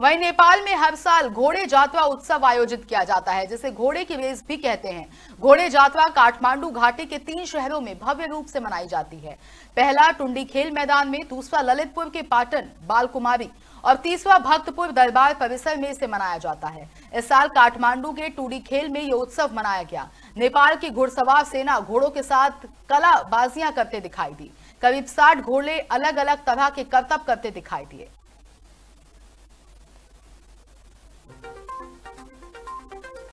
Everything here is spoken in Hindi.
वहीं नेपाल में हर साल घोड़े जातवा उत्सव आयोजित किया जाता है जिसे घोड़े की रेस भी कहते हैं घोड़े जातवा काठमांडू घाटी के तीन शहरों में भव्य रूप से मनाई जाती है पहला टुंडी खेल मैदान में दूसरा ललितपुर के पाटन बालकुमारी और तीसरा भक्तपुर दरबार परिसर में इसे मनाया जाता है इस साल काठमांडू के टूडी खेल में ये उत्सव मनाया गया नेपाल की घुड़सवार सेना घोड़ों के साथ कलाबाजियां करते दिखाई दी करीब साठ घोड़े अलग अलग तरह के करतब करते दिखाई दिए